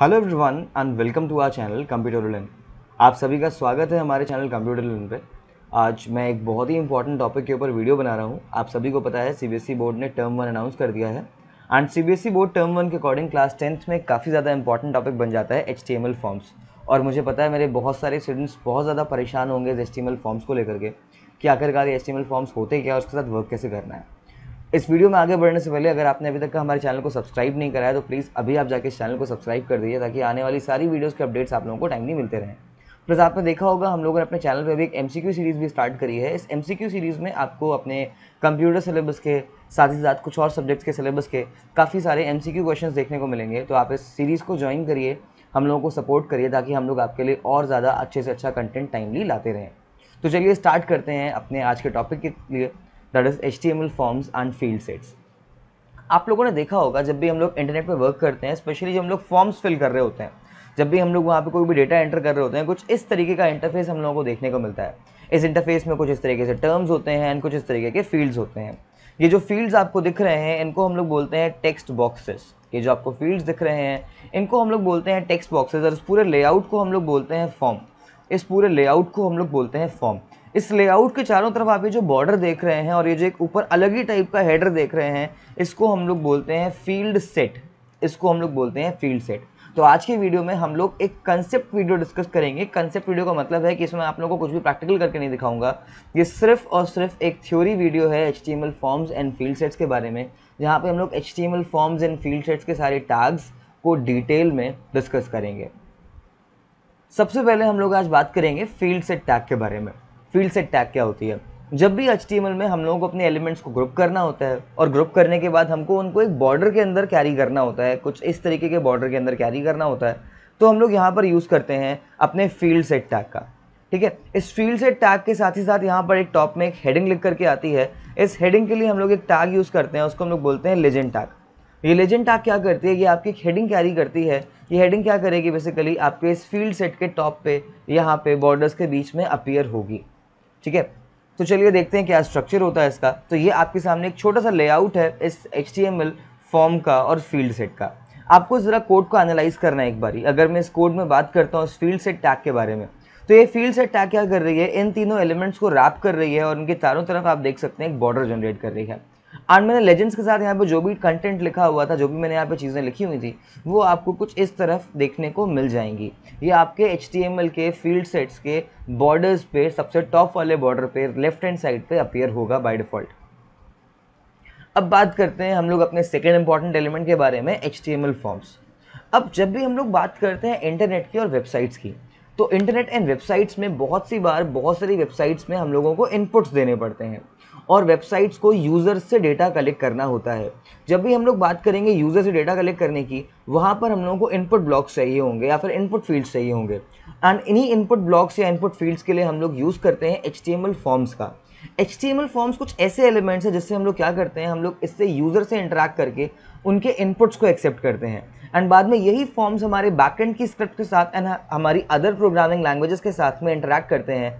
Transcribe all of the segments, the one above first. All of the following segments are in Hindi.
Hello everyone and welcome to our channel computer learn आप सभी का स्वागत है हमारे चैनल कंप्यूटर लर्न पे आज मैं एक बहुत ही इंपॉर्टेंट टॉपिक के ऊपर वीडियो बना रहा हूँ आप सभी को पता है सीबीएसई बोर्ड e ने टर्म वन अनाउंस कर दिया है and CBSE board term one के अकॉर्डिंग क्लास टेंथ में काफ़ी ज़्यादा इंपॉर्टेंट टॉपिक बन जाता है एच फॉर्म्स और मुझे पता है मेरे बहुत सारे स्टूडेंट्स बहुत ज़्यादा परेशान होंगे एस फॉर्म्स को लेकर के कि आखिरकार एस एच फॉर्म्स होते क्या और उसके साथ वर्क कैसे करना है इस वीडियो में आगे बढ़ने से पहले अगर आपने अभी तक का हमारे चैनल को सब्सक्राइब नहीं कराया तो प्लीज़ अभी आप जाके इस चैनल को सब्सक्राइब कर दीजिए ताकि आने वाली सारी वीडियोज़ के अपडेट्स आप लोगों को टाइमली मिलते रहें प्लस आपने देखा होगा हम लोगों ने अपने चैनल पर भी एक एम सीरीज़ भी स्टार्ट करी है इस एम सीरीज़ में आपको अपने कंप्यूटर सिलेबस के साथ ही साथ कुछ और सब्जेक्ट्स के सिलेबस के काफ़ी सारे एम सी देखने को मिलेंगे तो आप इस सीरीज़ को ज्वाइन करिए हम लोगों को सपोर्ट करिए ताकि हम लोग आपके लिए और ज़्यादा अच्छे से अच्छा कंटेंट टाइमली लाते रहें तो चलिए स्टार्ट करते हैं अपने आज के टॉपिक के लिए that is H T M L forms and field sets आप लोगों ने देखा होगा जब भी हम लोग इंटरनेट पर वर्क करते हैं स्पेशली जब हम लोग फॉर्म्स फिल कर रहे होते हैं जब भी हम लोग वहाँ पे कोई भी डेटा एंटर कर रहे होते हैं कुछ इस तरीके का इंटरफेस हम लोगों को देखने को मिलता है इस इंटरफेस में कुछ इस तरीके से टर्म्स होते हैं एंड कुछ इस तरीके के फील्ड्स होते हैं ये जो फील्ड्स आपको दिख रहे हैं इनको हम लोग बोलते हैं टेक्स्ट बॉक्सेस ये जो आपको फील्ड्स दिख रहे हैं इनको हम लोग बोलते हैं टेक्स्ट बॉक्सेस और इस पूरे लेआउट को हम लोग बोलते हैं फॉर्म इस पूरे लेआउट को हम लोग बोलते हैं फॉर्म इस लेआउट के चारों तरफ आप ये जो बॉर्डर देख रहे हैं और ये जो एक ऊपर अलग ही टाइप का हेडर देख रहे हैं इसको हम लोग बोलते हैं फील्ड सेट इसको हम लोग बोलते हैं फील्ड सेट तो आज के वीडियो में हम लोग एक कंसेप्ट वीडियो डिस्कस करेंगे कंसेप्ट वीडियो का मतलब है कि इसमें आप लोगों को कुछ भी प्रैक्टिकल करके नहीं दिखाऊंगा ये सिर्फ और सिर्फ एक थ्योरी वीडियो है H forms and field sets के बारे में जहाँ पे हम लोग H forms and field sets के सारे टैग्स को डिटेल में डिस्कस करेंगे सबसे पहले हम लोग आज बात करेंगे फील्ड सेट टैग के बारे में फील्ड सेट टैग क्या होती है जब भी एच में हम लोगों को अपने एलिमेंट्स को ग्रुप करना होता है और ग्रुप करने के बाद हमको उनको एक बॉर्डर के अंदर कैरी करना होता है कुछ इस तरीके के बॉर्डर के अंदर कैरी करना होता है तो हम लोग यहाँ पर यूज़ करते हैं अपने फील्ड सेट टैग का ठीक है इस फील्ड सेट टैग के साथ ही साथ यहाँ पर एक टॉप में एक हेडिंग लिख करके आती है इस हेडिंग के लिए हम लोग एक टैग यूज़ करते हैं उसको हम लोग बोलते हैं लेजेंड टैग ये लेजेंड टैग क्या करती है ये आपकी एक हेडिंग कैरी करती है ये हेडिंग क्या करेगी बेसिकली आपके इस फील्ड सेट के टॉप पे यहाँ पे बॉर्डर्स के बीच में अपीयर होगी ठीक है तो चलिए देखते हैं क्या स्ट्रक्चर होता है इसका तो ये आपके सामने एक छोटा सा लेआउट है इस एच फॉर्म का और फील्ड सेट का आपको ज़रा कोड को एनालाइज करना है एक बारी अगर मैं इस कोड में बात करता हूँ इस फील्ड सेट टैग के बारे में तो ये फील्ड सेट टैग क्या कर रही है इन तीनों एलिमेंट्स को रैप कर रही है और उनके चारों तरफ आप देख सकते हैं एक बॉर्डर जनरेट कर रही है और मैंने लेजेंड्स के साथ यहाँ पे जो भी कंटेंट लिखा हुआ था जो भी मैंने यहाँ पे चीज़ें लिखी हुई थी वो आपको कुछ इस तरफ देखने को मिल जाएंगी ये आपके एच के फील्ड सेट्स के बॉर्डर्स पे सबसे टॉप वाले बॉर्डर पे लेफ्ट हैंड साइड पे अपेयर होगा बाय डिफ़ॉल्ट अब बात करते हैं हम लोग अपने सेकेंड इंपॉर्टेंट एलिमेंट के बारे में एच फॉर्म्स अब जब भी हम लोग बात करते हैं इंटरनेट की और वेबसाइट्स की तो इंटरनेट एंड वेबसाइट्स में बहुत सी बार बहुत सारी वेबसाइट्स में हम लोगों को इनपुट्स देने पड़ते हैं और वेबसाइट्स को यूज़र्स से डेटा कलेक्ट करना होता है जब भी हम लोग बात करेंगे यूज़र से डेटा कलेक्ट करने की वहाँ पर हम लोगों को इनपुट ब्लॉक्स चाहिए होंगे या फिर इनपुट फील्ड्स चाहिए होंगे एंड इन्हीं इनपुट ब्लॉक्स या इनपुट फील्ड्स के लिए हम लोग यूज़ करते हैं एच फॉर्म्स का एच फॉर्म्स कुछ ऐसे एलिमेंट्स हैं जिससे हम लोग क्या करते हैं हम लोग इससे यूज़र से इंटरेक्ट करके उनके इनपुट्स को एक्सेप्ट करते हैं एंड बाद में यही फॉर्म्स हमारे बैकएंड की स्क्रिप्ट के साथ एंड हमारी अदर प्रोग्रामिंग लैंग्वेजेस के साथ में इंटरेक्ट करते हैं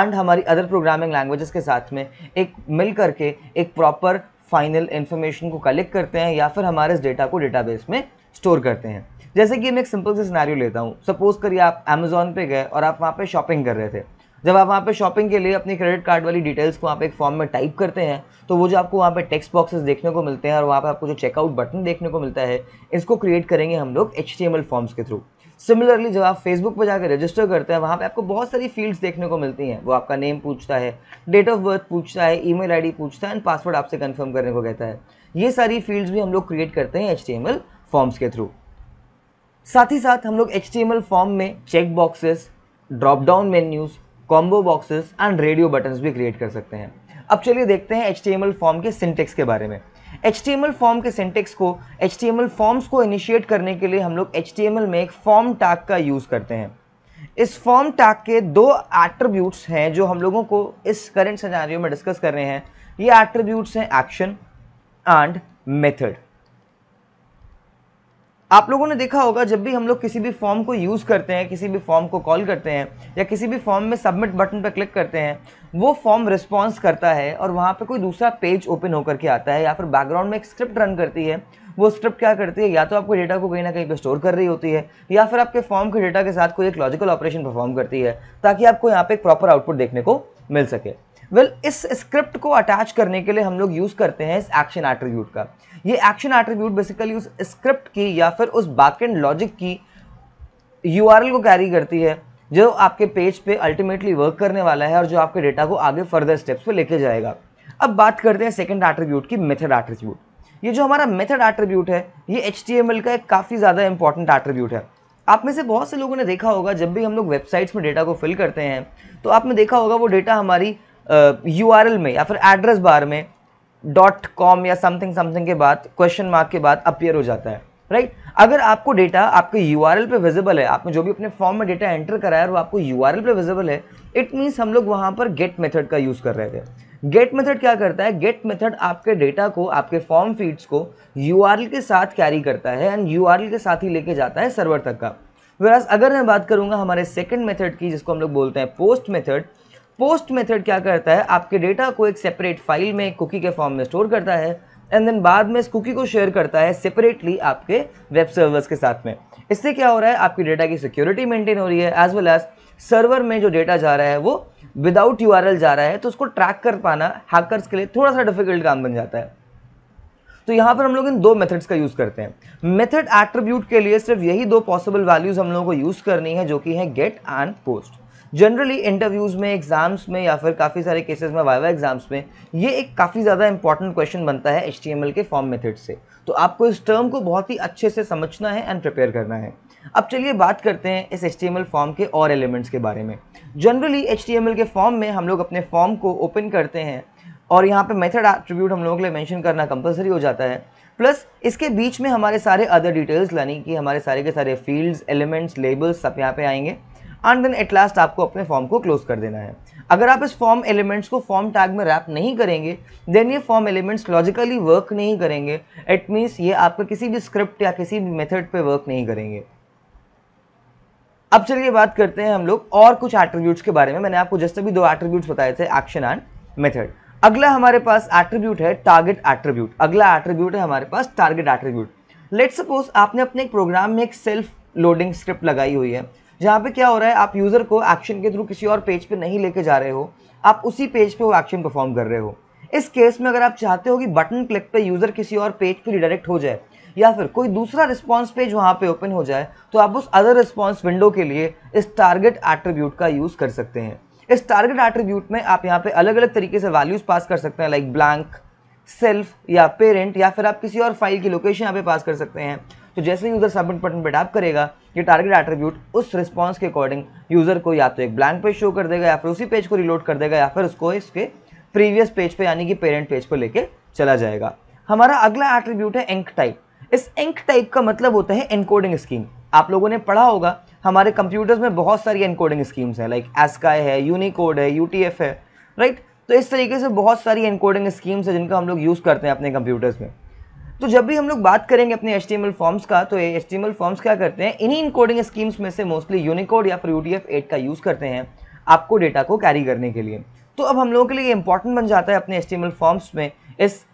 एंड हमारी अदर प्रोग्रामिंग लैंग्वेजेस के साथ में एक मिल करके एक प्रॉपर फाइनल इन्फॉर्मेशन को कलेक्ट करते हैं या फिर हमारे इस डेटा को डेटाबेस में स्टोर करते हैं जैसे कि मैं एक सिंपल से सिनारियो लेता हूँ सपोज़ करिए आप अमेज़ोन पे गए और आप वहाँ पे शॉपिंग कर रहे थे जब आप वहाँ पे शॉपिंग के लिए अपनी क्रेडिट कार्ड वाली डिटेल्स को आप एक फॉर्म में टाइप करते हैं तो वो जो आपको वहाँ पे टेक्स्ट बॉक्सेस देखने को मिलते हैं और वहाँ पे आपको जो चेकआउट बटन देखने को मिलता है इसको क्रिएट करेंगे हम लोग एच फॉर्म्स के थ्रू सिमिलरली जब आप फेसबुक पर जाकर रजिस्टर करते हैं वहाँ पर आपको बहुत सारी फील्ड्स देखने को मिलती हैं वो आपका नेम पूछता है डेट ऑफ बर्थ पूछता है ई मेल पूछता है एंड पासवर्ड आपसे कन्फर्म करने को कहता है ये सारी फील्ड्स भी हम लोग क्रिएट करते हैं एच फॉर्म्स के थ्रू साथ ही साथ हम लोग एच फॉर्म में check boxes drop down menus combo boxes and radio buttons भी क्रिएट कर सकते हैं अब चलिए देखते हैं एच फॉर्म के सिंटेक्स के बारे में एच फॉर्म के सिंटेक्स को एच फॉर्म्स को इनिशिएट करने के लिए हम लोग एच में एक फॉर्म टैग का यूज़ करते हैं इस फॉर्म टैग के दो एट्रीब्यूट्स हैं जो हम लोगों को इस करंट सजारियों में डिस्कस कर रहे हैं ये एट्रीब्यूट्स हैं एक्शन एंड मेथड आप लोगों ने देखा होगा जब भी हम लोग किसी भी फॉर्म को यूज़ करते हैं किसी भी फॉर्म को कॉल करते हैं या किसी भी फॉर्म में सबमिट बटन पर क्लिक करते हैं वो फॉर्म रिस्पॉन्स करता है और वहाँ पर कोई दूसरा पेज ओपन होकर के आता है या फिर बैकग्राउंड में एक स्क्रिप्ट रन करती है वो स्क्रिप्ट क्या करती है या तो आपको डेटा को कहीं ना कहीं पर स्टोर कर रही होती है या फिर आपके फॉर्म के डेटा के साथ कोई एक लॉजिकल ऑपरेशन परफॉर्म करती है ताकि आपको यहाँ पर एक प्रॉपर आउटपुट देखने को मिल सके वेल well, इस स्क्रिप्ट को अटैच करने के लिए हम लोग यूज़ करते हैं इस एक्शन एट्रीब्यूट का ये एक्शन एट्रीब्यूट बेसिकली उस स्क्रिप्ट की या फिर उस बैकेंड लॉजिक की यू को कैरी करती है जो आपके पेज पे अल्टीमेटली वर्क करने वाला है और जो आपके डेटा को आगे फर्दर स्टेप्स पे लेके जाएगा अब बात करते हैं सेकेंड एट्रीब्यूट की मेथड एट्रीब्यूट ये जो हमारा मेथड एट्रीब्यूट है ये एच का एक काफ़ी ज़्यादा इंपॉर्टेंट एट्रीब्यूट है आप में से बहुत से लोगों ने देखा होगा जब भी हम लोग वेबसाइट्स में डेटा को फिल करते हैं तो आपने देखा होगा वो डेटा हमारी यू uh, में या फिर एड्रेस बार में डॉट कॉम या समथिंग समथिंग के बाद क्वेश्चन मार्क के बाद अपियर हो जाता है राइट right? अगर आपको डेटा आपके यू आर पे विजिबल है आपने जो भी अपने फॉर्म में डेटा एंटर कराया और वो आपको यू आर पे विजिबल है इट मीन्स हम लोग वहाँ पर गेट मेथड का यूज़ कर रहे थे गेट मेथड क्या करता है गेट मेथड आपके डेटा को आपके फॉर्म फीड्स को यू के साथ कैरी करता है एंड यू के साथ ही लेके जाता है सर्वर तक का वराज अगर मैं बात करूँगा हमारे सेकेंड मेथड की जिसको हम लोग बोलते हैं पोस्ट मेथड पोस्ट मेथड क्या करता है आपके डेटा को एक सेपरेट फाइल में कुकी के फॉर्म में स्टोर करता है एंड देन बाद में इस कुकी को शेयर करता है सेपरेटली आपके वेब सर्वर्स के साथ में इससे क्या हो रहा है आपकी डेटा की सिक्योरिटी मेंटेन हो रही है एज वेल एज सर्वर में जो डेटा जा रहा है वो विदाउट यू जा रहा है तो उसको ट्रैक कर पाना हैकरस के लिए थोड़ा सा डिफिकल्ट काम बन जाता है तो यहाँ पर हम लोग इन दो मेथड्स का यूज़ करते हैं मेथड एट्रीब्यूट के लिए सिर्फ यही दो पॉसिबल वैल्यूज़ हम लोगों को यूज़ करनी है जो कि है get and post generally interviews में एग्ज़ाम्स में या फिर काफ़ी सारे केसेस में वाइवा एग्ज़ाम्स में ये एक काफ़ी ज़्यादा इंपॉर्टेंट क्वेश्चन बनता है एच के फॉर्म मेथड से तो आपको इस टर्म को बहुत ही अच्छे से समझना है एंड प्रिपेयर करना है अब चलिए बात करते हैं इस एच फॉर्म के और एलिमेंट्स के बारे में जनरली एच के फॉर्म में हम लोग अपने फॉर्म को ओपन करते हैं और यहाँ पे मेथड एट्रीब्यूट हम लोगों के लिए मेंशन करना कंपलसरी हो जाता है प्लस इसके बीच में हमारे सारे अदर डिटेल्स यानी कि हमारे सारे के सारे फील्ड्स एलिमेंट्स लेबल्स सब यहाँ पे आएंगे एंड देन एट लास्ट आपको अपने फॉर्म को क्लोज कर देना है अगर आप इस फॉर्म एलिमेंट्स को फॉर्म टैग में रैप नहीं करेंगे देन ये फॉर्म एलिमेंट्स लॉजिकली वर्क नहीं करेंगे इट मीन्स ये आपका किसी भी स्क्रिप्ट या किसी भी मेथड पे वर्क नहीं करेंगे अब चलिए बात करते हैं हम लोग और कुछ एट्रीब्यूट्स के बारे में मैंने आपको जस्ट अभी दो एट्रीब्यूट्स बताए थे एक्शन एंड मेथड अगला हमारे पास एट्रीब्यूट है टारगेट एट्रीब्यूट अगला एट्रीब्यूट है हमारे पास टारगेट एट्रीब्यूट लेट सपोज आपने अपने प्रोग्राम में एक सेल्फ लोडिंग स्क्रिप्ट लगाई हुई है जहाँ पे क्या हो रहा है आप यूज़र को एक्शन के थ्रू किसी और पेज पे नहीं लेके जा रहे हो आप उसी पेज पे वो एक्शन परफॉर्म कर रहे हो इस केस में अगर आप चाहते हो कि बटन क्लिक पे यूज़र किसी और पेज पे रिडायरेक्ट हो जाए या फिर कोई दूसरा रिस्पॉन्स पेज वहाँ पे ओपन हो जाए तो आप उस अदर रिस्पॉन्स विंडो के लिए इस टारगेट एट्रीब्यूट का यूज़ कर सकते हैं इस टारगेट एट्रीब्यूट में आप यहाँ पे अलग अलग तरीके से वैल्यूज़ पास कर सकते हैं लाइक ब्लैंक सेल्फ या पेरेंट या फिर आप किसी और फाइल की लोकेशन यहाँ पे पास कर सकते हैं तो जैसे ही यूज़र सबमिट बटन पर टैप करेगा ये टारगेट एट्रीब्यूट उस रिस्पॉन्स के अकॉर्डिंग यूज़र को या तो एक ब्लैंक पेज शो कर देगा या फिर उसी पेज को रिलोड कर देगा या फिर उसको इसके प्रीवियस पेज पर यानी कि पेरेंट पेज पर लेके चला जाएगा हमारा अगला एट्रीब्यूट है एंक टाइप इस एंक टाइप का मतलब होता है एनकोडिंग स्कीम आप लोगों ने पढ़ा होगा हमारे कंप्यूटर्स में बहुत सारी एनकोडिंग स्कीम्स हैं लाइक एसकाई है यूनिकोड है यूटीएफ है राइट तो इस तरीके से बहुत सारी एनकोडिंग स्कीम्स हैं जिनका हम लोग यूज़ करते हैं अपने कंप्यूटर्स में तो जब भी हम लोग बात करेंगे अपने एच फॉर्म्स का तो ये एच फॉर्म्स क्या करते हैं इन्हीं इनकोडिंग स्कीम्स में से मोस्टली यूनिकोड या फिर यू टी का यूज़ करते हैं आपको डेटा को कैरी करने के लिए तो अब हम लोगों के लिए इंपॉर्टेंट बन जाता है अपने एच फॉर्म्स में इस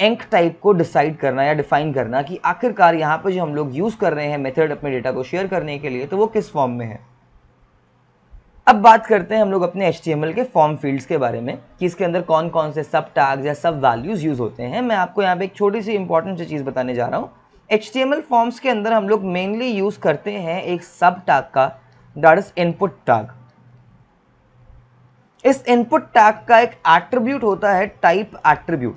एंक टाइप को डिसाइड करना या डिफाइन करना कि आखिरकार यहाँ पर जो हम लोग यूज़ कर रहे हैं मेथड अपने डेटा को शेयर करने के लिए तो वो किस फॉर्म में है अब बात करते हैं हम लोग अपने एच के फॉर्म फील्ड्स के बारे में कि इसके अंदर कौन कौन से सब टैग्स या सब वैल्यूज़ यूज़ होते हैं मैं आपको यहाँ पे एक छोटी सी इंपॉर्टेंट सी चीज़ बताने जा रहा हूँ एच फॉर्म्स के अंदर हम लोग मेनली यूज़ करते हैं एक सब टैग का दैट इज इनपुट टैग इस इनपुट टैग का एक एट्रीब्यूट होता है टाइप एट्रीब्यूट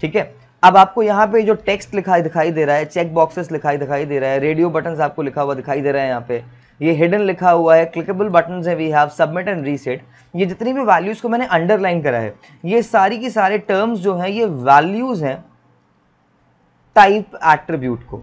ठीक है अब आपको यहाँ पे जो टेक्स्ट लिखा दिखाई दे रहा है चेक बॉक्सेस लिखाई दिखाई दे रहा है रेडियो बटन आपको लिखा हुआ दिखाई दे रहा है यहाँ पे ये हिडन लिखा हुआ है क्लिकेबल बटन है we have submit and reset ये जितनी भी वैल्यूज़ को मैंने अंडरलाइन करा है ये सारी की सारे टर्म्स जो हैं ये वैल्यूज़ हैं टाइप एट्रीब्यूट को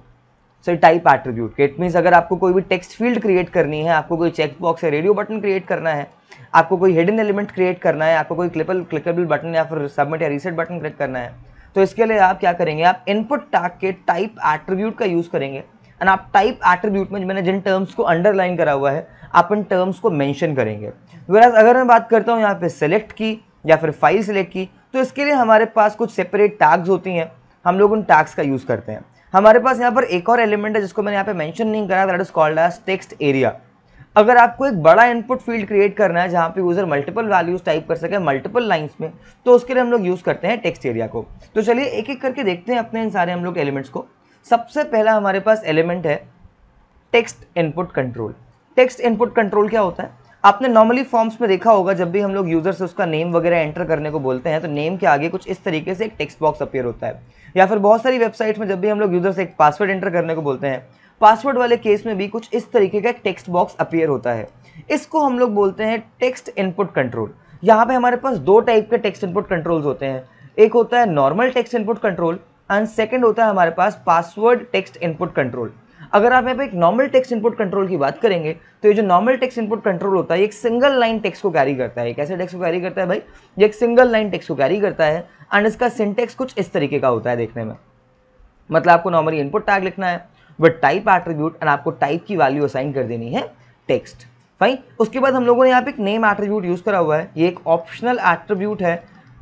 सर टाइप एट्रीब्यूट के इट मीन्स अगर आपको कोई भी टेक्स्ट फील्ड क्रिएट करनी है आपको कोई चेक बॉक्स या रेडियो बटन क्रिएट करना है आपको कोई हिडन एलिमेंट क्रिएट करना है आपको कोई क्लिपल क्लिकेबल बटन या फिर सबमिट या रीसेट बटन क्लिक करना है तो इसके लिए आप क्या करेंगे आप इनपुट टैग के टाइप एट्रीब्यूट का यूज़ करेंगे एंड आप टाइप एट्रीब्यूट में मैंने जिन टर्म्स को अंडरलाइन करा हुआ है आप इन टर्म्स को मैंशन करेंगे वेराज अगर मैं बात करता हूँ यहाँ पर सेलेक्ट की या फिर फाइल सेलेक्ट की तो इसके लिए हमारे पास कुछ सेपरेट टैग्स होती हैं हम लोग उन टैग्स का यूज़ करते हैं हमारे पास यहाँ पर एक और एलिमेंट है जिसको मैंने यहाँ पे मेंशन नहीं करा that is called as text area अगर आपको एक बड़ा इनपुट फील्ड क्रिएट करना है जहाँ पे यूज़र मल्टीपल वैल्यूज टाइप कर सके मल्टीपल लाइंस में तो उसके लिए हम लोग यूज़ करते हैं टेक्स्ट एरिया को तो चलिए एक एक करके देखते हैं अपने इन सारे हम लोग एलिमेंट्स को सबसे पहला हमारे पास एलिमेंट है text input control text input control क्या होता है आपने नॉर्मली फॉर्म्स में देखा होगा जब भी हम लोग यूज़र से उसका नेम वगैरह एंटर करने को बोलते हैं तो नेम के आगे कुछ इस तरीके से एक टेक्स्ट बॉक्स अपेयर होता है या फिर बहुत सारी वेबसाइट्स में जब भी हम लोग यूज़र से एक पासवर्ड एंटर करने को बोलते हैं पासवर्ड वाले केस में भी कुछ इस तरीके का एक टेक्स्ट बॉक्स अपेयर होता है इसको हम लोग बोलते हैं टेक्स्ट इनपुट कंट्रोल यहाँ पे हमारे पास दो टाइप के टेक्स्ट इनपुट कंट्रोल्स होते हैं एक होता है normal text input control and second होता है हमारे पास पासवर्ड टेक्स्ट इनपुट कंट्रोल अगर आप यहाँ पे एक नॉर्मल टेक्स्ट इनपुट कंट्रोल की बात करेंगे तो ये जो नॉर्मल टेक्स्ट इनपुट कंट्रोल होता है एक सिंगल लाइन टेक्स्ट को कैरी करता है कैसे टेक्स्ट को कैरी करता है भाई ये एक सिंगल लाइन टेक्स्ट को कैरी करता है एंड इसका सिंटेक्स कुछ इस तरीके का होता है देखने में मतलब आपको नॉर्मली इनपुट टैग लिखना है विद टाइप एट्रीब्यूट एंड आपको टाइप की वैल्यू असाइन कर देनी है टेक्स्ट फाइन उसके बाद हम लोगों ने यहाँ पे एक नेम एट्रीब्यूट यूज़ करा हुआ है ये एक ऑप्शनल एट्रीब्यूट है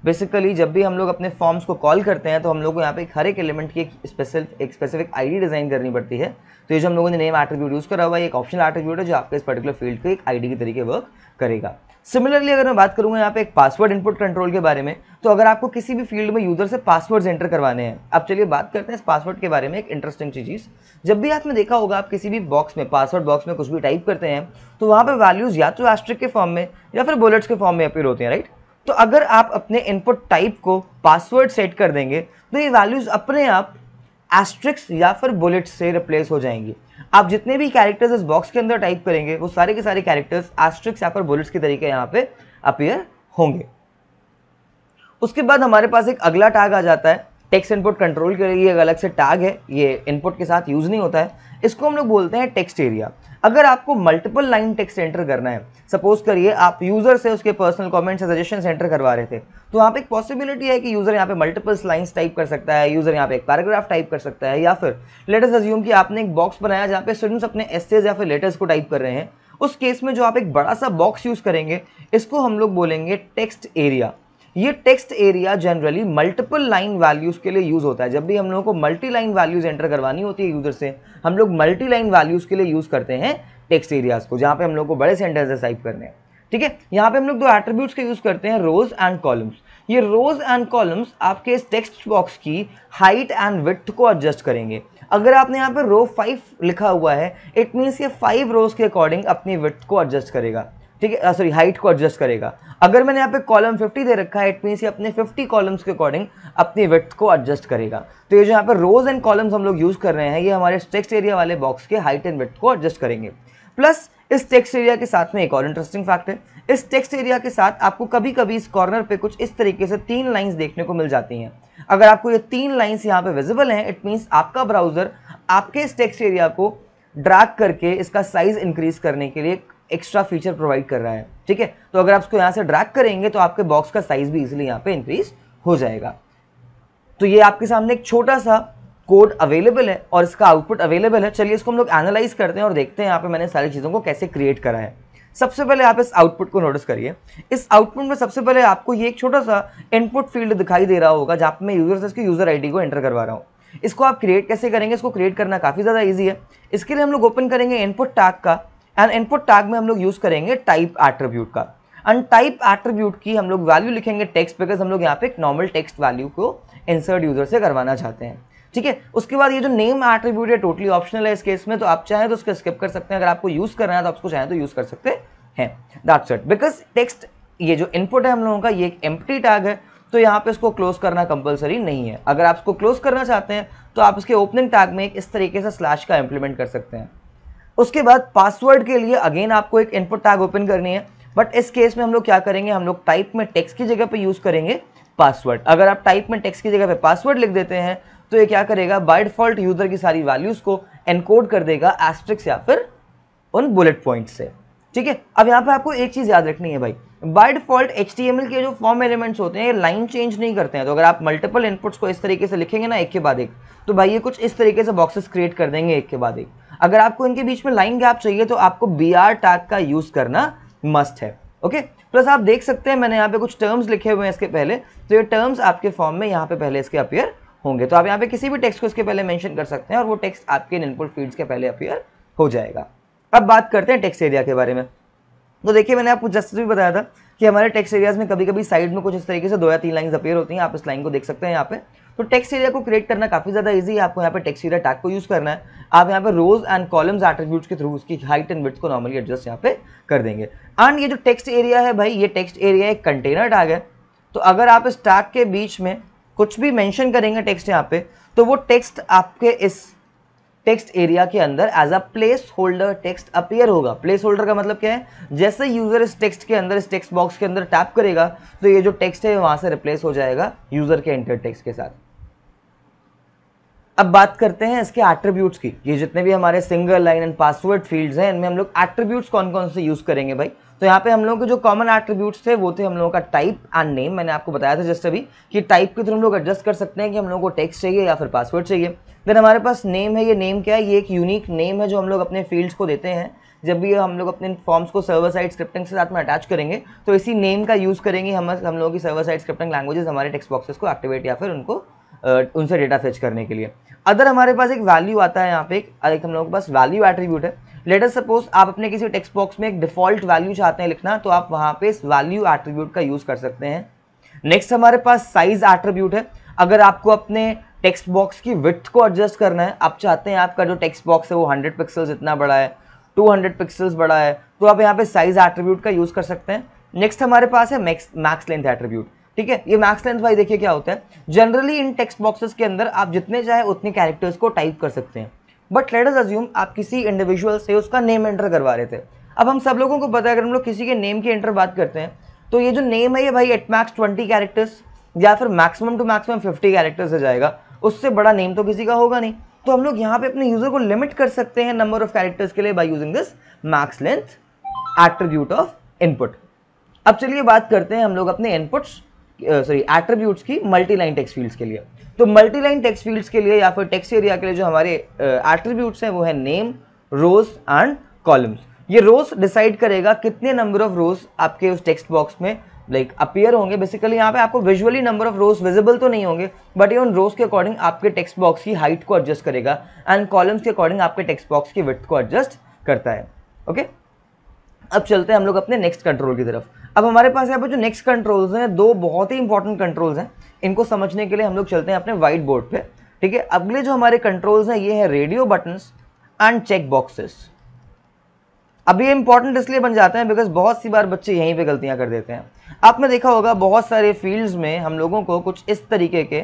बेसिकली जब भी हम लोग अपने फॉर्म्स को कॉल करते हैं तो हम लोग को यहाँ पे हर एक एलिमेंट की एक स्पेशल एक स्पेसिफिक आईडी डिज़ाइन करनी पड़ती है तो ये जो हम लोगों ने नेम आर्टिब्यूट यूज़ करा हुआ है एक ऑप्शनल आर्टिब्यूट है जो आपके इस पर्टिकुलर फील्ड को एक आईडी के तरीके वर्क करेगा सिमिलरली अगर मैं बात करूँगा यहाँ पे एक पासवर्ड इनपुट कंट्रोल के बारे में तो अगर आपको किसी भी फील्ड में यूज़र से पासवर्ड्स एंटर करवाने हैं अब चलिए बात करते हैं इस पासवर्ड के बारे में एक इंटरेस्टिंग चीज़ जब भी आपने देखा होगा आप किसी भी बॉक्स में पासवर्ड बॉक्स में कुछ भी टाइप करते हैं तो वहाँ पर वैल्यूज़ या तो एस्ट्रिक के फॉर्म में या फिर बुलेट्स के फॉर्म में अपील होते हैं राइट तो अगर आप अपने इनपुट टाइप को पासवर्ड सेट कर देंगे तो ये वैल्यूज़ अपने आप एस्ट्रिक्स या फिर बुलेट से रिप्लेस हो जाएंगी आप जितने भी कैरेक्टर्स इस बॉक्स के अंदर टाइप करेंगे वो सारे के सारे कैरेक्टर्स एस्ट्रिक्स या फिर बुलेट्स के तरीके यहाँ पे अपीयर होंगे उसके बाद हमारे पास एक अगला टैग आ जाता है टेक्स्ट इनपुट कंट्रोल के लिए एक अलग से टैग है ये इनपुट के साथ यूज़ नहीं होता है इसको हम लोग बोलते हैं टेक्स्ट एरिया अगर आपको मल्टीपल लाइन टेक्स्ट एंटर करना है सपोज करिए आप यूज़र से उसके पर्सनल कमेंट्स या सजेशन एंटर करवा रहे थे तो आप एक पॉसिबिलिटी है कि यूज़र यहाँ पे मल्टीपल्स लाइंस टाइप कर सकता है यूज़र यहाँ पे एक पैराग्राफ टाइप कर सकता है या फिर लेटर्स अज्यूम कि आपने एक बॉक्स बनाया जहाँ पे स्टूडेंट्स अपने एसेज या फिर लेटर्स को टाइप कर रहे हैं उस केस में जो आप एक बड़ा सा बॉक्स यूज़ करेंगे इसको हम लोग बोलेंगे टेक्स्ट एरिया ये text area generally multiple line values के लिए यूज़ होता है जब भी हम लोगों को मल्टी लाइन वैल्यूज़ एंटर करवानी होती है यूज़र से हम लोग मल्टी लाइन वैल्यूज़ के लिए यूज़ करते हैं टेक्स्ट एरियाज़ को जहां पे हम लोग को बड़े सेंटेंस टाइप करने हैं ठीक है यहाँ पे हम लोग दो एट्रीब्यूट्स के यूज़ करते हैं रोज़ एंड कॉलम्स ये रोज़ एंड कॉलम्स आपके इस टेक्स्ट बॉक्स की हाइट एंड विथ को एडजस्ट करेंगे अगर आपने यहाँ पे रो फाइव लिखा हुआ है इट मीन्स ये फाइव रोज़ के अकॉर्डिंग अपनी विथ को एडजस्ट करेगा ठीक है सॉरी ah, हाइट को एडजस्ट करेगा अगर मैंने यहाँ पे कॉलम 50 दे रखा है इट मीन्स ये अपने 50 कॉलम्स के अकॉर्डिंग अपनी विथ को एडजस्ट करेगा तो ये जो यहाँ पे रोज एंड कॉलम्स हम लोग यूज़ कर रहे हैं ये हमारे टेक्स्ट एरिया वाले बॉक्स के हाइट एंड विथ को एडजस्ट करेंगे प्लस इस टेक्स्ट एरिया के साथ में एक और इंटरेस्टिंग फैक्ट है इस टेक्स्ट एरिया के साथ आपको कभी कभी इस कॉर्नर पे कुछ इस तरीके से तीन लाइंस देखने को मिल जाती हैं अगर आपको ये तीन लाइंस यहाँ पे विजिबल हैं इट मीन्स आपका ब्राउजर आपके इस टेक्स्ट एरिया को ड्रैग करके इसका साइज इंक्रीज करने के लिए एक्स्ट्रा फीचर प्रोवाइड कर रहा है ठीक है तो अगर आप इसको यहाँ से ड्रैग करेंगे तो आपके बॉक्स का साइज भी इजिली यहाँ पे इंक्रीज हो जाएगा तो ये आपके सामने एक छोटा सा कोड अवेलेबल है और इसका आउटपुट अवेलेबल है चलिए इसको हम लोग एनालाइज करते हैं और देखते हैं यहाँ पे मैंने सारी चीज़ों को कैसे क्रिएट करा है सबसे पहले आप इस आउटपुट को नोटिस करिए इस आउटपुट में सबसे पहले आपको ये एक छोटा सा इनपुट फील्ड दिखाई दे रहा होगा जहाँ पर मैं यूजर से इसकी यूजर आई को एंटर करवा रहा हूँ इसको आप क्रिएट कैसे करेंगे इसको क्रिएट करना काफ़ी ज़्यादा ईजी है इसके लिए हम लोग ओपन करेंगे इनपुट टैग का एंड इनपुट टैग में हम लोग यूज़ करेंगे टाइप एट्रीब्यूट का एंड टाइप एट्रीब्यूट की हम लोग वैल्यू लिखेंगे टेक्स्ट बिकॉज हम लोग यहाँ पे एक नॉर्मल टेक्स्ट वैल्यू को इंसर्ट यूज़र से करवाना चाहते हैं ठीक है उसके बाद ये जो नेम एट्रीब्यूट है टोटली ऑप्शनल है इस केस में तो आप चाहें तो उसको स्किप कर सकते हैं अगर आपको यूज़ करना है तो आपको चाहें तो यूज़ कर सकते हैं दैट्स इट बिकॉज टेक्स्ट ये जो इनपुट है हम लोगों का ये एक एम्प्टी टैग है तो यहाँ पे इसको क्लोज करना कंपलसरी नहीं है अगर आप इसको क्लोज करना चाहते हैं तो आप इसके ओपनिंग टैग में एक इस तरीके से स्लैश का इम्प्लीमेंट कर सकते हैं उसके बाद पासवर्ड के लिए अगेन आपको एक इनपुट टैग ओपन करनी है बट इस केस में हम लोग क्या करेंगे हम लोग टाइप में टेक्स्ट की जगह पर यूज़ करेंगे पासवर्ड अगर आप टाइप में टेक्स्ट की जगह पे पासवर्ड लिख देते हैं तो ये क्या करेगा बाय डिफॉल्ट यूज़र की सारी वैल्यूज़ को एनकोड कर देगा एस्ट्रिक्स या फिर उन बुलेट पॉइंट से ठीक है अब यहाँ पे आपको एक चीज़ याद रखनी है भाई बाय डिफॉल्ट एच के जो फॉर्म एलिमेंट्स होते हैं ये लाइन चेंज नहीं करते हैं तो अगर आप मल्टीपल इनपुट्स को इस तरीके से लिखेंगे ना एक के बाद एक तो भाई ये कुछ इस तरीके से बॉक्सेस क्रिएट कर देंगे एक के बाद एक अगर आपको इनके बीच में लाइन गैप चाहिए तो आपको बी आर टैग का यूज़ करना मस्ट है ओके प्लस आप देख सकते हैं मैंने यहाँ पे कुछ टर्म्स लिखे हुए हैं इसके पहले तो ये टर्म्स आपके फॉर्म में यहाँ पे पहले इसके अपियर होंगे तो आप यहाँ पे किसी भी टेक्स्ट को इसके पहले मेंशन कर सकते हैं और वो टेक्स्ट आपके इनपुट फील्ड्स के पहले अपियर हो जाएगा अब बात करते हैं टेक्स्ट एरिया के बारे में तो देखिए मैंने आपको जस्ट भी बताया था कि हमारे टेक्स्ट एरियाज में कभी कभी साइड में कुछ इस तरीके से दो या तीन लाइन अपेयर होती हैं आप इस लाइन को देख सकते हैं यहाँ पे तो टेक्स्ट एरिया को क्रिएट करना काफ़ी ज़्यादा ईजी है आपको यहाँ पे टेक्स्ट एरिया टैग को यूज़ करना है आप यहाँ पे रोज एंड कॉलम्स एट्रीब्यूट के थ्रू उसकी हाइट एंड विथ को नॉर्मली एडजस्ट यहाँ पे कर देंगे एंड ये जो टेक्स्ट एरिया है भाई ये टेक्स्ट एरिया एक कंटेनर टैग है तो अगर आप इस टैग के बीच में कुछ भी मैंशन करेंगे टेक्स्ट यहाँ पे तो वो टेक्स्ट आपके इस टेक्स्ट एरिया के अंदर as a placeholder text appear होगा प्लेस होल्डर का मतलब क्या है जैसे यूजर इस टेक्स्ट के अंदर इस टेक्स्ट बॉक्स के अंदर टैप करेगा तो ये जो टेक्स्ट है वहां से रिप्लेस हो जाएगा यूजर के एंटर टेक्स्ट के साथ अब बात करते हैं इसके एट्रीब्यूट्स की ये जितने भी हमारे single line and password fields हैं इनमें हम लोग एट्रीब्यूट्स कौन कौन से यूज़ करेंगे भाई तो यहाँ पे हम लोगों के जो कॉमन एट्रीब्यूट थे वो थे हम लोगों का टाइप एंड नेम मैंने आपको बताया था जस्ट अभी कि टाइप के थ्रू हम लोग एडजस्ट कर सकते हैं कि हम लोग को टेक्स चाहिए या फिर पासवर्ड चाहिए देन हमारे पास नेम है ये नेम क्या है ये एक यूनिक नेम है जो हम लोग अपने फील्ड्स को देते हैं जब भी हम लोग अपने फॉर्म्स को सर्वर साइड स्क्रिप्टिंग के साथ में अटैच करेंगे तो इसी नेम का यूज़ करेंगे हम हम लोगों की सर्वर साइड स्क्रिप्टिंग लैंग्वेजेस हमारे टेक्स्ट बॉक्सेस को एक्टिवेट या फिर उनको उनसे डेटा फेच करने के लिए अदर हमारे पास एक वैल्यू आता है यहाँ पे एक हम लोगों के पास वैल्यू एट्रीब्यूट है लेटर सपोज आप अपने किसी टेक्स्ट बॉक्स में एक डिफॉल्ट वैल्यू चाहते हैं लिखना तो आप वहाँ पे इस वैल्यू एट्रीब्यूट का यूज़ कर सकते हैं नेक्स्ट हमारे पास साइज एट्रीब्यूट है अगर आपको अपने टेक्स्ट बॉक्स की विथ को एडजस्ट करना है आप चाहते हैं आपका जो टेक्स्ट बॉक्स है वो हंड्रेड पिक्सल्स इतना बड़ा है हंड्रेड पिक्सल्स बड़ा है तो आप यहाँ पे साइज एट्रीब्यूट का यूज़ कर सकते हैं नेक्स्ट हमारे पास है मैक्स मैक्स लेंथ एट्रीब्यूट ठीक है ये मैक्स लेंथ भाई देखिए क्या होता है जनरली इन टेक्स्ट बॉक्सेस के अंदर आप जितने चाहे उतने कैरेक्टर्स को टाइप कर सकते हैं बट लेट अस अज्यूम आप किसी इंडिविजुअल से उसका नेम एंटर करवा रहे थे अब हम सब लोगों को पता है अगर हम लोग किसी के नेम की एंटर बात करते हैं तो ये जो नेम है ये भाई एट मैक्स ट्वेंटी कैरेक्टर्स या फिर maximum to maximum fifty characters से जाएगा उससे बड़ा नेम तो किसी का होगा नहीं तो हम लोग यहाँ पे अपने यूज़र को लिमिट कर सकते हैं नंबर ऑफ कैरेक्टर्स के लिए by using this max length attribute of input अब चलिए बात करते हैं हम लोग अपने इनपुट्स सॉरी एट्रीब्यूट्स की मल्टी लाइन टेक्स फील्ड्स के लिए तो मल्टी लाइन टेक्स फील्ड्स के लिए या फिर टेक्स एरिया के लिए जो हमारे एट्रीब्यूट्स uh, हैं वो है नेम रोज एंड कॉलम्स ये रोज डिसाइड करेगा कितने नंबर ऑफ रोज आपके उस टेक्स्ट बॉक्स में लाइक like, अपियर होंगे बेसिकली यहाँ पे आपको visually number of rows visible तो नहीं होंगे बट ये उन रोज के अकॉर्डिंग आपके टेक्स्ट बॉक्स की हाइट को एडजस्ट करेगा एंड कॉलम्स के अकॉर्डिंग आपके टेक्स्ट बॉक्स की विथ को एडजस्ट करता है ओके okay? अब चलते हैं हम लोग अपने नेक्स्ट कंट्रोल की तरफ अब हमारे पास यहाँ पर जो नेक्स्ट कंट्रोल्स हैं दो बहुत ही इंपॉर्टेंट कंट्रोल्स हैं इनको समझने के लिए हम लोग चलते हैं अपने व्हाइट बोर्ड पे ठीक है अगले जो हमारे कंट्रोल्स हैं ये है radio buttons and check boxes अब ये इंपॉर्टेंट इसलिए बन जाते हैं बिकॉज बहुत सी बार बच्चे यहीं पे गलतियां कर देते हैं आपने देखा होगा बहुत सारे फील्ड्स में हम लोगों को कुछ इस तरीके के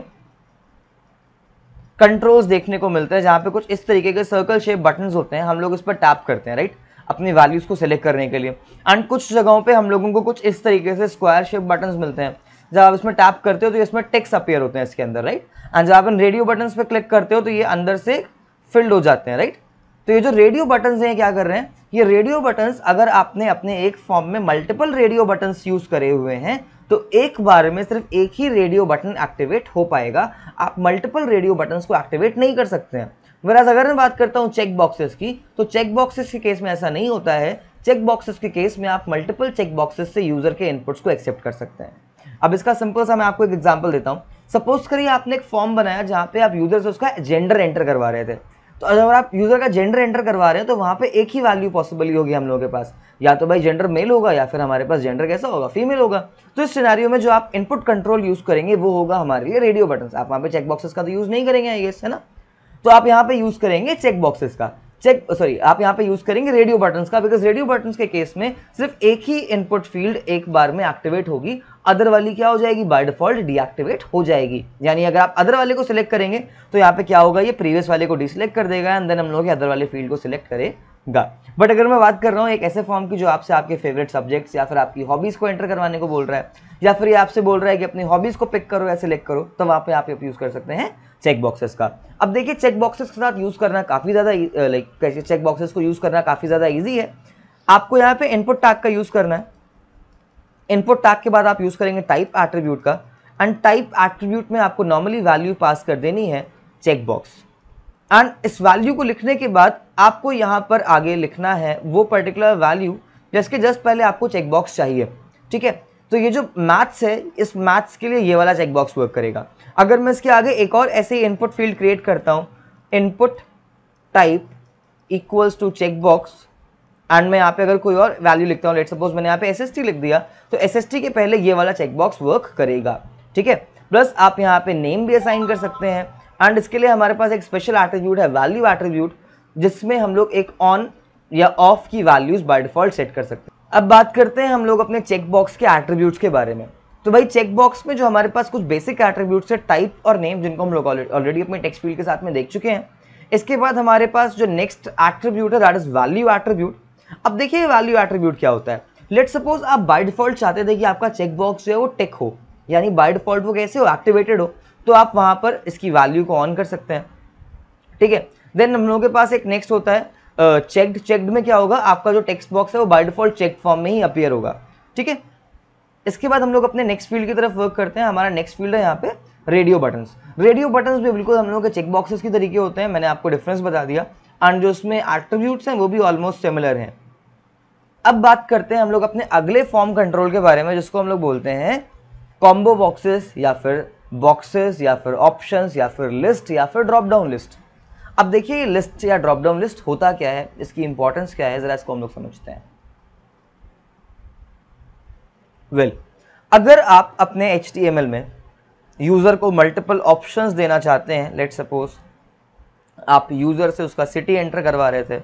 कंट्रोल्स देखने को मिलते हैं जहां पे कुछ इस तरीके के सर्कल शेप बटन्स होते हैं हम लोग इस पर टैप करते हैं राइट अपनी वैल्यूज़ को सिलेक्ट करने के लिए एंड कुछ जगहों पे हम लोगों को कुछ इस तरीके से स्क्वायर शेप बटन मिलते हैं जब आप इसमें टैप करते हो तो इसमें टेक्स अपेयर होते हैं इसके अंदर राइट एंड जब आप इन रेडियो बटन पर क्लिक करते हो तो ये अंदर से फिल्ड हो जाते हैं राइट तो ये जो रेडियो बटन हैं क्या कर रहे हैं ये रेडियो बटन अगर आपने अपने एक फॉर्म में मल्टीपल रेडियो बटन यूज़ करे हुए हैं तो एक बार में सिर्फ एक ही रेडियो बटन एक्टिवेट हो पाएगा आप मल्टीपल रेडियो बटन्स को एक्टिवेट नहीं कर सकते हैं वराज अगर मैं बात करता हूँ चेक बॉक्सेस की तो चेक बॉक्सेस के केस में ऐसा नहीं होता है चेक बॉक्सेस के केस में आप मल्टीपल चेक बॉक्सेस से यूज़र के इनपुट्स को एक्सेप्ट कर सकते हैं अब इसका सिंपल सा मैं आपको एक एग्जाम्पल देता हूँ सपोज करिए आपने एक फॉर्म बनाया जहाँ पे आप यूज़र से उसका जेंडर एंटर करवा रहे थे तो अगर आप यूज़र का जेंडर एंटर करवा रहे हैं तो वहाँ पे एक ही वैल्यू पॉसिबली होगी हम लोगों के पास या तो भाई जेंडर मेल होगा या फिर हमारे पास जेंडर कैसा होगा फीमेल होगा तो इस सिनारियो में जो आप इनपुट कंट्रोल यूज़ करेंगे वो होगा हमारे लिए रेडियो बटन आप वहाँ पे चेक बॉक्सेस का तो यूज़ नहीं करेंगे ये है ना तो आप यहाँ पे यूज़ करेंगे चेक बॉक्सेस का चेक सॉरी आप यहाँ पे यूज़ करेंगे रेडियो बटन का बिकॉज रेडियो बटन के केस में सिर्फ एक ही इनपुट फील्ड एक बार में एक्टिवेट होगी अदर वाली क्या हो जाएगी बाय डिफॉल्ट डीएक्टिवेट हो जाएगी यानी अगर आप अदर वाले को सिलेक्ट करेंगे तो यहाँ पे क्या होगा ये प्रीवियस वाले को डिसलेक्ट कर देगा एंड देन हम लोग अदर वाले फील्ड को सिलेक्ट करें गा बट अगर मैं बात कर रहा हूँ एक ऐसे फॉर्म की जो आपसे आपके फेवरेट सब्जेक्ट्स या फिर आपकी हॉबीज़ को एंटर करवाने को बोल रहा है या फिर ये आपसे बोल रहा है कि अपनी हॉबीज़ को पिक करो या सिलेक्ट करो तो वहाँ पे आप यूज़ कर सकते हैं चेक बॉक्सेस का अब देखिए चेक बॉक्सेस के साथ यूज़ करना काफ़ी ज़्यादा लाइक e- कैसे चेक बॉक्सेस को यूज़ करना काफ़ी ज़्यादा ईजी है आपको यहाँ पे इनपुट टाक का यूज़ करना है इनपुट टाक के बाद आप यूज़ करेंगे टाइप एट्रीब्यूट का एंड टाइप एट्रीब्यूट में आपको नॉर्मली वैल्यू पास कर देनी है चेक बॉक्स एंड इस वैल्यू को लिखने के बाद आपको यहाँ पर आगे लिखना है वो पर्टिकुलर वैल्यू जिसके जस्ट पहले आपको चेकबॉक्स चाहिए ठीक है तो ये जो मैथ्स है इस मैथ्स के लिए ये वाला चेकबॉक्स वर्क करेगा अगर मैं इसके आगे एक और ऐसे इनपुट फील्ड क्रिएट करता हूँ input type equals to checkbox and मैं यहाँ पे अगर कोई और वैल्यू लिखता हूँ लेट सपोज मैंने यहाँ पे एस लिख दिया तो एस के पहले ये वाला चेकबॉक्स वर्क करेगा ठीक है प्लस आप यहाँ पे नेम भी असाइन कर सकते हैं एंड इसके लिए हमारे पास एक स्पेशल एट्रीब्यूट है वैल्यू एट्रीब्यूट जिसमें हम लोग एक ऑन या ऑफ की वैल्यूज बाय डिफॉल्ट सेट कर सकते हैं अब बात करते हैं हम लोग अपने चेक बॉक्स के एट्रीब्यूट्स के बारे में तो भाई चेक बॉक्स में जो हमारे पास कुछ बेसिक एट्रीब्यूट्स है टाइप और नेम जिनको हम लोग ऑलरेडी अपने टेक्स्ट फील्ड के साथ में देख चुके हैं इसके बाद हमारे पास जो नेक्स्ट एट्रीब्यूट है दैट इज वैल्यू एट्रीब्यूट अब देखिए वैल्यू एट्रीब्यूट क्या होता है लेट सपोज आप बाय डिफॉल्ट चाहते थे कि आपका चेक बॉक्स जो है वो टेक हो यानी बाय डिफॉल्ट वो कैसे हो एक्टिवेटेड हो तो आप वहाँ पर इसकी वैल्यू को ऑन कर सकते हैं ठीक है देन हम लोगों के पास एक नेक्स्ट होता है चेक्ड uh, चेक्ड में क्या होगा आपका जो टेक्स्ट बॉक्स है वो बाई डिफॉल्ट चेक फॉर्म में ही अपियर होगा ठीक है इसके बाद हम लोग अपने नेक्स्ट फील्ड की तरफ वर्क करते हैं हमारा नेक्स्ट फील्ड है यहाँ पे रेडियो बटन्स रेडियो बटन्स भी बिल्कुल हम लोगों के चेक बॉक्सेस की तरीके होते हैं मैंने आपको डिफरेंस बता दिया एंड जो उसमें एट्रीब्यूट्स हैं वो भी ऑलमोस्ट सिमिलर हैं अब बात करते हैं हम लोग अपने अगले फॉर्म कंट्रोल के बारे में जिसको हम लोग बोलते हैं कॉम्बो बॉक्सेस या फिर बॉक्सेस या फिर ऑप्शंस या फिर लिस्ट या फिर ड्रॉप डाउन लिस्ट अब देखिए लिस्ट या ड्रॉप डाउन लिस्ट होता क्या है इसकी इंपॉर्टेंस क्या है ज़रा इसको हम लोग समझते हैं वेल well, अगर आप अपने एच में यूज़र को मल्टीपल ऑप्शन देना चाहते हैं लेट सपोज आप यूज़र से उसका सिटी एंटर करवा रहे थे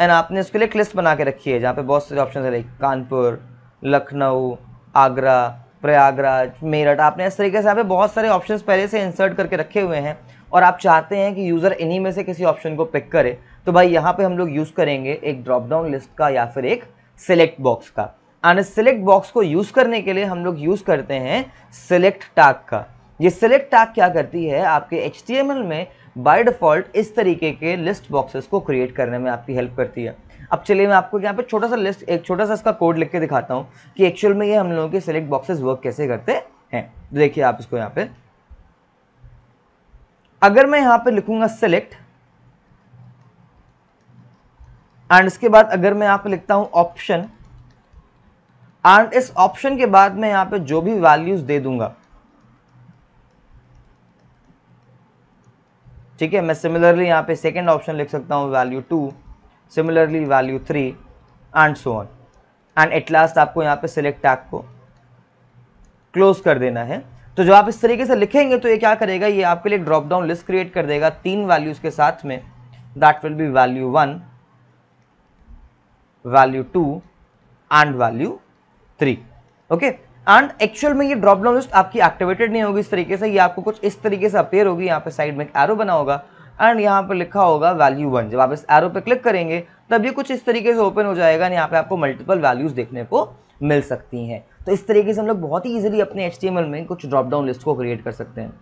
एंड आपने उसके लिए एक लिस्ट बना के रखी है जहाँ पे बहुत सारे ऑप्शन है लाइक कानपुर लखनऊ आगरा प्रयागराज मेरठ आपने इस तरीके से यहाँ पे बहुत सारे ऑप्शन पहले से इंसर्ट करके रखे हुए हैं और आप चाहते हैं कि यूज़र इन्हीं में से किसी ऑप्शन को पिक करे तो भाई यहाँ पे हम लोग यूज़ करेंगे एक ड्रॉप डाउन लिस्ट का या फिर एक सिलेक्ट बॉक्स का एंड सिलेक्ट बॉक्स को यूज़ करने के लिए हम लोग यूज़ करते हैं सिलेक्ट टैग का ये सिलेक्ट टैग क्या करती है आपके एच में बाई डिफ़ॉल्ट इस तरीके के लिस्ट बॉक्सेस को क्रिएट करने में आपकी हेल्प करती है अब चलिए मैं आपको यहाँ पे छोटा सा लिस्ट एक छोटा सा इसका कोड लिख के दिखाता हूँ कि एक्चुअल में ये हम लोगों के सिलेक्ट बॉक्सेस वर्क कैसे करते हैं देखिए आप इसको यहाँ पे अगर मैं यहाँ पे लिखूंगा सिलेक्ट एंड इसके बाद अगर मैं यहाँ पे लिखता हूँ ऑप्शन एंड इस ऑप्शन के बाद मैं यहाँ पे जो भी वैल्यूज दे दूंगा ठीक है मैं सिमिलरली यहाँ पे सेकेंड ऑप्शन लिख सकता हूँ value two similarly value three and so on and at last आपको यहाँ पे सिलेक्ट टैग को क्लोज कर देना है तो जब आप इस तरीके से लिखेंगे तो ये क्या करेगा ये आपके लिए ड्रॉप डाउन लिस्ट क्रिएट कर देगा तीन वैल्यूज़ के साथ में that will be value one value two and value three okay and actual में ये ड्रॉप डाउन लिस्ट आपकी एक्टिवेटेड नहीं होगी इस तरीके से ये आपको कुछ इस तरीके से अपेयर होगी यहाँ पे साइड में एक एरो बना होगा एंड यहाँ पर लिखा होगा वैल्यू वन जब आप इस एरो पे क्लिक करेंगे तब ये कुछ इस तरीके से ओपन हो जाएगा एंड यहाँ पे आपको मल्टीपल वैल्यूज़ देखने को मिल सकती हैं तो इस तरीके से हम लोग बहुत ही ईजिली अपने एच में कुछ ड्रॉप डाउन लिस्ट को क्रिएट कर सकते हैं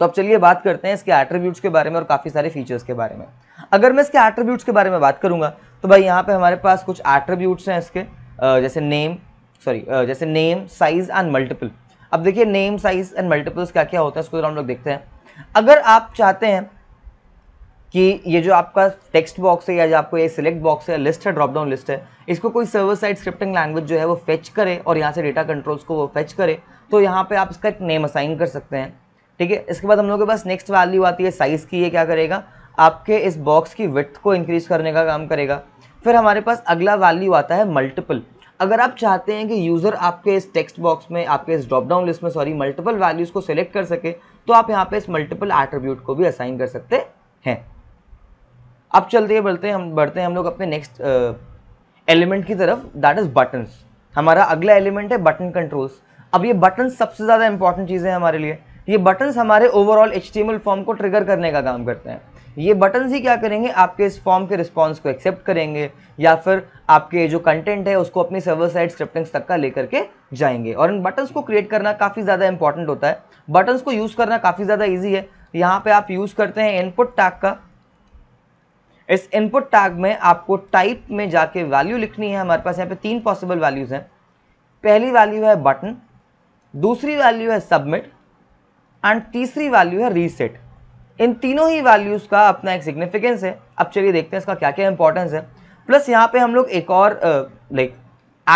तो अब चलिए बात करते हैं इसके एट्रीब्यूट्स के बारे में और काफ़ी सारे फीचर्स के बारे में अगर मैं इसके एट्रीब्यूट्स के बारे में बात करूँगा तो भाई यहाँ पे हमारे पास कुछ एट्रीब्यूट्स हैं इसके जैसे नेम सॉरी जैसे नेम साइज एंड मल्टीपल अब देखिए नेम साइज एंड मल्टीपल्स क्या क्या होता है इसको हम लोग देखते हैं अगर आप चाहते हैं कि ये जो आपका टेक्स्ट बॉक्स है या जो आपको ये सिलेक्ट बॉक्स है लिस्ट है ड्रॉपडाउन लिस्ट है इसको कोई सर्वर साइड स्क्रिप्टिंग लैंग्वेज जो है वो फेच करे और यहाँ से डेटा कंट्रोल्स को वो फेच करे तो यहाँ पे आप इसका एक नेम असाइन कर सकते हैं ठीक है इसके बाद हम लोग के पास नेक्स्ट वैल्यू आती है साइज़ की ये क्या करेगा आपके इस बॉक्स की विथ को इंक्रीज़ करने का काम करेगा फिर हमारे पास अगला वैल्यू आता है मल्टीपल अगर आप चाहते हैं कि यूज़र आपके इस टेक्स्ट बॉक्स में आपके इस ड्रॉपडाउन लिस्ट में सॉरी मल्टीपल वैल्यूज़ को सिलेक्ट कर सके तो आप यहाँ पर इस मल्टीपल एट्रीब्यूट को भी असाइन कर सकते हैं अब चलते हैं बढ़ते हैं हम बढ़ते हैं हम लोग अपने नेक्स्ट एलिमेंट की तरफ दैट इज़ बटन्स हमारा अगला एलिमेंट है बटन कंट्रोल्स अब ये बटन सबसे ज़्यादा इंपॉर्टेंट चीज़ है हमारे लिए ये बटन्स हमारे ओवरऑल एच फॉर्म को ट्रिगर करने का काम करते हैं ये बटन्स ही क्या करेंगे आपके इस फॉर्म के रिस्पॉन्स को एक्सेप्ट करेंगे या फिर आपके जो कंटेंट है उसको अपनी सर्वर साइड स्क्रिप्टिंग तक का लेकर के जाएंगे और इन बटन्स को क्रिएट करना काफ़ी ज़्यादा इंपॉर्टेंट होता है बटन्स को यूज़ करना काफ़ी ज़्यादा ईजी है यहाँ पे आप यूज़ करते हैं इनपुट टैग का इस इनपुट टैग में आपको टाइप में जाके वैल्यू लिखनी है हमारे पास यहाँ पे तीन पॉसिबल वैल्यूज़ हैं पहली वैल्यू है बटन दूसरी वैल्यू है सबमिट एंड तीसरी वैल्यू है रीसेट इन तीनों ही वैल्यूज़ का अपना एक सिग्निफिकेंस है अब चलिए देखते हैं इसका क्या क्या इंपॉर्टेंस है प्लस यहाँ पे हम लोग एक और लाइक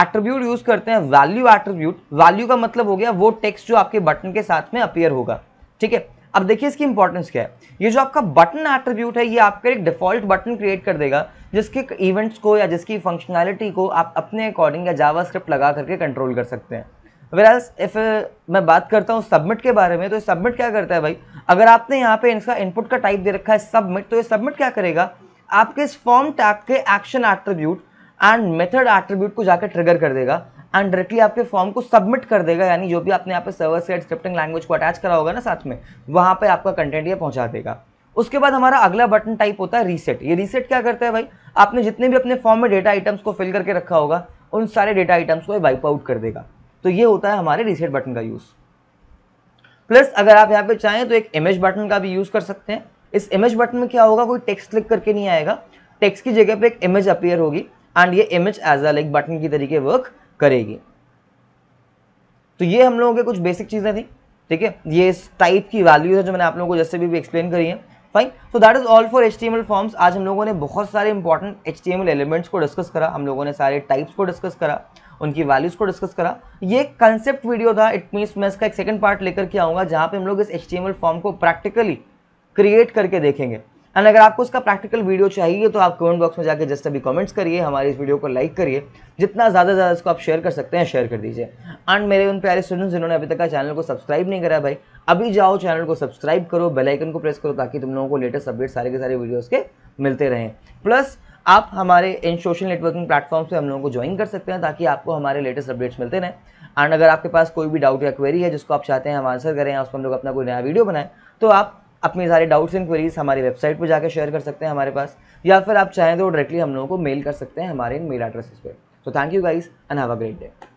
एट्रीब्यूट यूज़ करते हैं वैल्यू एट्रीब्यूट वैल्यू का मतलब हो गया वो टेक्स्ट जो आपके बटन के साथ में अपियर होगा ठीक है अब देखिए इसकी इंपॉर्टेंस क्या है ये जो आपका बटन एट्रीब्यूट है ये आपका एक डिफॉल्ट बटन क्रिएट कर देगा जिसके इवेंट्स को या जिसकी फंक्शनैलिटी को आप अपने अकॉर्डिंग या जावा स्क्रिप्ट लगा करके कंट्रोल कर सकते हैं वेराज इफ uh, मैं बात करता हूँ सबमिट के बारे में तो सबमिट क्या करता है भाई अगर आपने यहाँ पे इसका इनपुट का टाइप दे रखा है सबमिट तो ये सबमिट क्या करेगा आपके इस फॉर्म टैग के action attribute and method attribute को जाकर ट्रिगर कर देगा एंड डायरेक्टली आपके फॉर्म को सबमिट कर देगा यानी जो भी आपने यहाँ पे सर्वर से स्क्रिप्टिंग लैंग्वेज को अटैच करा होगा ना साथ में वहाँ पे आपका कंटेंट ये पहुँचा देगा उसके बाद हमारा अगला बटन टाइप होता है रीसेट ये रीसेट क्या करता है भाई आपने जितने भी अपने फॉर्म में डेटा आइटम्स को फिल करके रखा होगा उन सारे डेटा आइटम्स को वाइप आउट कर देगा तो ये होता है हमारे रीसेट बटन का यूज़ प्लस अगर आप यहाँ पे चाहें तो एक इमेज बटन का भी यूज़ कर सकते हैं इस इमेज बटन में क्या होगा कोई टेक्स्ट क्लिक करके नहीं आएगा टेक्स्ट की जगह पे एक इमेज अपीयर होगी एंड ये image as a like button की तरीके वर्क करेगी तो ये हम लोगों के कुछ बेसिक चीज़ें थी ठीक है ये इस टाइप की वैल्यूज है जो मैंने आप लोगों को जैसे भी, भी एक्सप्लेन करी है fine so that is all for H T forms आज हम लोगों ने बहुत सारे इंपॉर्टेंट एच एलिमेंट्स को डिस्कस करा हम लोगों ने सारे टाइप्स को डिस्कस करा उनकी वैल्यूज को डिस्कस करा ये कंसेप्ट वीडियो था इट मीन्स मैं इसका एक सेकंड पार्ट लेकर के आऊँगा जहाँ पे हम लोग इस एच फॉर्म को प्रैक्टिकली क्रिएट करके देखेंगे एंड अगर आपको उसका प्रैक्टिकल वीडियो चाहिए तो आप कमेंट बॉक्स में जाकर जस्ट अभी कमेंट्स करिए हमारे इस वीडियो को लाइक करिए जितना ज़्यादा से ज़्यादा इसको आप शेयर कर सकते हैं शेयर कर दीजिए एंड मेरे उन प्यारे स्टूडेंट्स जिन्होंने अभी तक का चैनल को सब्सक्राइब नहीं करा भाई अभी जाओ चैनल को सब्सक्राइब करो बेलाइकन को प्रेस करो ताकि तुम लोगों को लेटेस्ट अपडेट सारे के सारे वीडियोज़ के मिलते रहें प्लस आप हमारे इन सोशल नेटवर्किंग प्लेटफॉर्म्स पे हम लोगों को ज्वाइन कर सकते हैं ताकि आपको हमारे लेटेस्ट अपडेट्स मिलते रहें एंड अगर आपके पास कोई भी डाउट या क्वेरी है जिसको आप चाहते हैं हम आंसर करें या उस पर हम लोग अपना कोई नया वीडियो बनाएं तो आप अपनी सारी डाउट्स एंड क्वेरीज हमारी वेबसाइट पर जाकर शेयर कर सकते हैं हमारे पास या फिर आप चाहें तो डायरेक्टली हम लोगों को मेल कर सकते हैं हमारे इन मेल एड्रेसेस पर तो thank you guys and have a great day